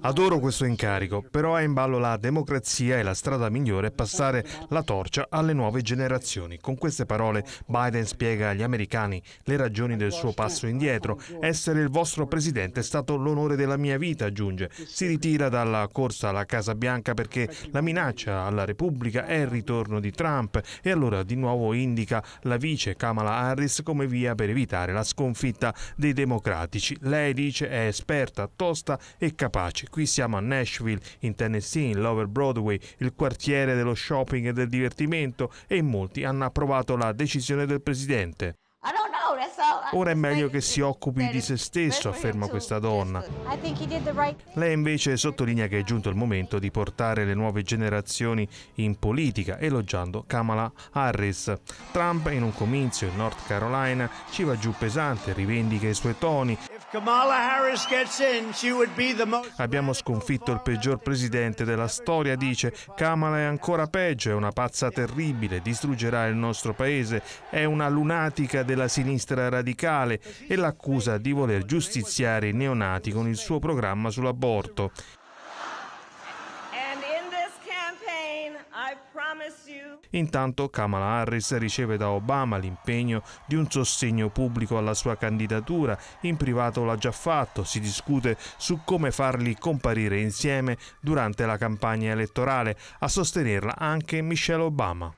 Adoro questo incarico, però è in ballo la democrazia e la strada migliore è passare la torcia alle nuove generazioni. Con queste parole Biden spiega agli americani le ragioni del suo passo indietro. Essere il vostro presidente è stato l'onore della mia vita, aggiunge. Si ritira dalla corsa alla Casa Bianca perché la minaccia alla Repubblica è il ritorno di Trump e allora di nuovo indica la vice Kamala Harris come via per evitare la sconfitta dei democratici. Lei dice è esperta, tosta e capace. Qui siamo a Nashville, in Tennessee, in Lower Broadway, il quartiere dello shopping e del divertimento e in molti hanno approvato la decisione del presidente. Ora è meglio che si occupi di se stesso, afferma questa donna. Lei invece sottolinea che è giunto il momento di portare le nuove generazioni in politica, elogiando Kamala Harris. Trump in un comizio in North Carolina ci va giù pesante, rivendica i suoi toni. Abbiamo sconfitto il peggior presidente della storia, dice. Kamala è ancora peggio, è una pazza terribile, distruggerà il nostro paese, è una lunatica della sinistra radicale e l'accusa di voler giustiziare i neonati con il suo programma sull'aborto. Intanto Kamala Harris riceve da Obama l'impegno di un sostegno pubblico alla sua candidatura, in privato l'ha già fatto, si discute su come farli comparire insieme durante la campagna elettorale, a sostenerla anche Michelle Obama.